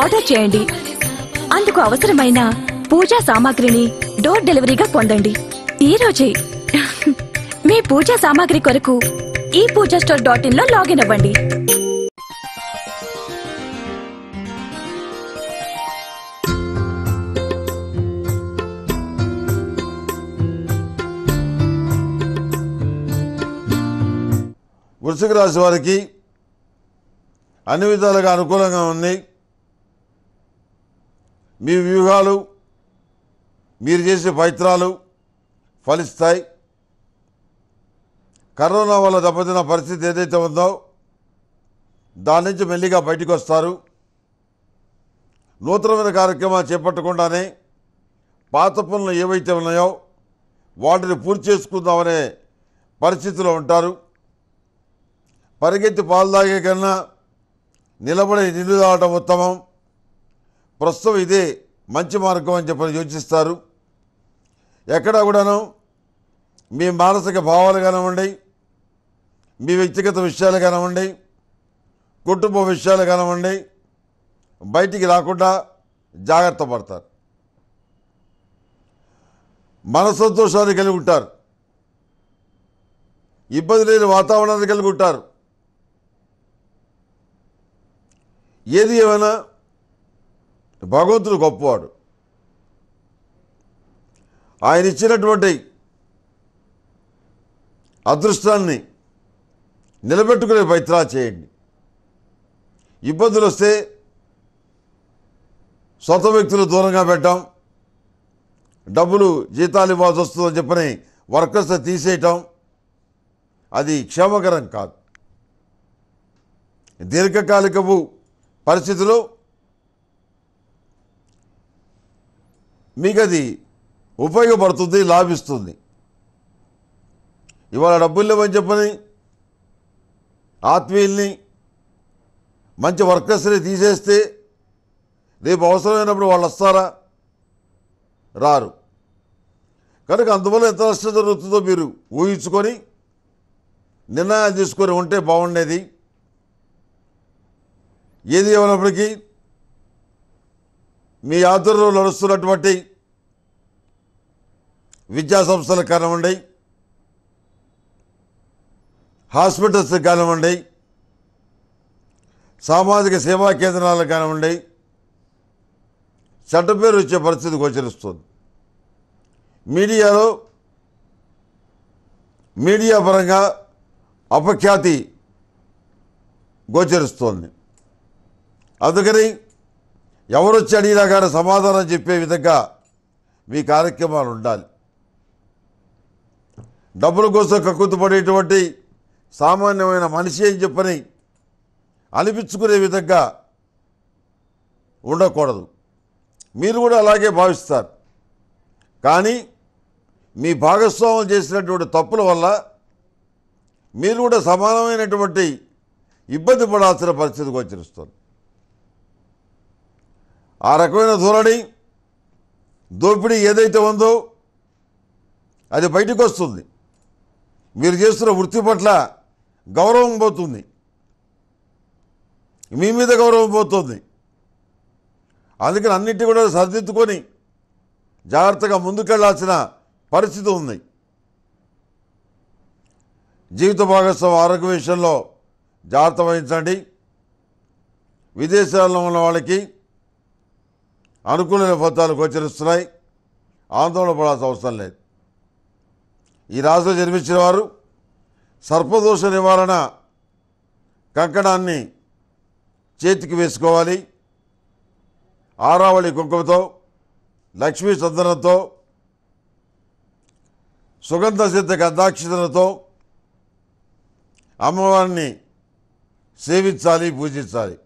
order చేయండి అందుకు అవసరమైన పూజా సామాగ్రిని డోర్ డెలివరీగా పొందండి ఈ రోజే మీ పూజా సామాగ్రి కొరకు ఈ పూజా స్టోర్ డాట్ ఇన్ లో లాగిన్ అవ్వండి వృషిక రాశి వారికి అన్ని విధాలుగా అనుకూలంగా ఉంది మీ వ్యూహాలు మీరు చేసే పైత్రాలు ఫలిస్తాయి కరోనా వల్ల దెబ్బతిన్న పరిస్థితి ఏదైతే ఉందో దాని నుంచి మెల్లిగా బయటకు వస్తారు నూతనమైన కార్యక్రమాలు చేపట్టకుండానే పాత పనులు ఏవైతే ఉన్నాయో వాటిని పూర్తి చేసుకుందామనే పరిస్థితిలో ఉంటారు పరిగెత్తి పాలు తాగే కన్నా నిలబడి నీళ్లు ఉత్తమం ప్రస్తుతం ఇదే మంచి మార్గం అని చెప్పని యోచిస్తారు ఎక్కడా కూడాను మీ మానసిక భావాలు కానివ్వండి మీ వ్యక్తిగత విషయాలు కానివ్వండి కుటుంబ విషయాలు కానివ్వండి బయటికి రాకుండా జాగ్రత్త పడతారు మన సంతోషాన్ని కలిగి ఉంటారు ఇబ్బంది లేని వాతావరణాన్ని కలిగి ఉంటారు ఏది ఏమైనా భగవంతుడు గొప్పవాడు ఆయన ఇచ్చినటువంటి అదృష్టాన్ని నిలబెట్టుకునే ప్రయత్నా చేయండి ఇబ్బందులు వస్తే సొంత వ్యక్తులు దూరంగా పెట్టడం డబ్బులు జీతాలు ఇవ్వాల్సి వస్తుందని చెప్పని వర్కర్స్ తీసేయటం అది క్షేమకరం కాదు దీర్ఘకాలికపు పరిస్థితిలో మీకు అది ఉపయోగపడుతుంది లాభిస్తుంది ఇవాళ డబ్బులు లేవని చెప్పని ఆత్మీయుల్ని మంచి వర్కర్స్ని తీసేస్తే రేపు అవసరమైనప్పుడు వాళ్ళు వస్తారా రారు కనుక అందువల్ల ఎంత నష్టం జరుగుతుందో మీరు ఊహించుకొని నిర్ణయాలు తీసుకొని ఉంటే బాగుండేది ఏది ఏమైనప్పటికీ మీ ఆధ్వర్యంలో నడుస్తున్నటువంటి విద్యాసంస్థలు కానివ్వండి హాస్పిటల్స్ కానివ్వండి సామాజిక సేవా కేంద్రాలకు కానివ్వండి చెడ్డ పేరు వచ్చే పరిస్థితి గోచరిస్తుంది మీడియాలో మీడియా పరంగా అపఖ్యాతి గోచరిస్తోంది అందుకని ఎవరు వచ్చి అడిగినా కానీ సమాధానం చెప్పే విధంగా మీ కార్యక్రమాలు ఉండాలి డబ్బుల కోసం కక్కుతుపడేటువంటి సామాన్యమైన మనిషి అని చెప్పని అనిపించుకునే విధంగా ఉండకూడదు మీరు కూడా అలాగే భావిస్తారు కానీ మీ భాగస్వామ్యం చేసినటువంటి తప్పుల వల్ల మీరు కూడా సమానమైనటువంటి ఇబ్బంది పడాల్సిన పరిస్థితి గోచరిస్తుంది ఆ రకమైన ధోరణి దోపిడీ ఏదైతే ఉందో అది బయటకు వస్తుంది మీరు చేస్తున్న వృత్తి పట్ల గౌరవం పోతుంది మీ మీద గౌరవం పోతుంది అందుకని అన్నిటి కూడా సరిదిద్దుకొని జాగ్రత్తగా ముందుకెళ్లాల్సిన పరిస్థితి ఉంది జీవిత భాగస్వామి ఆరోగ్య విషయంలో జాగ్రత్త వహించండి విదేశాల్లో ఉన్న వాళ్ళకి అనుకూలమైన ఫలితాలు గోచరిస్తున్నాయి ఆందోళన పడాల్సిన అవసరం లేదు ఈ రాశిలో జన్మించిన వారు సర్పదోష నివారణ కంకణాన్ని చేతికి వేసుకోవాలి ఆరావళి కుంకుమతో లక్ష్మీ చందనంతో సుగంధ సిద్ధ గద్దాక్షితలతో అమ్మవారిని సేవించాలి పూజించాలి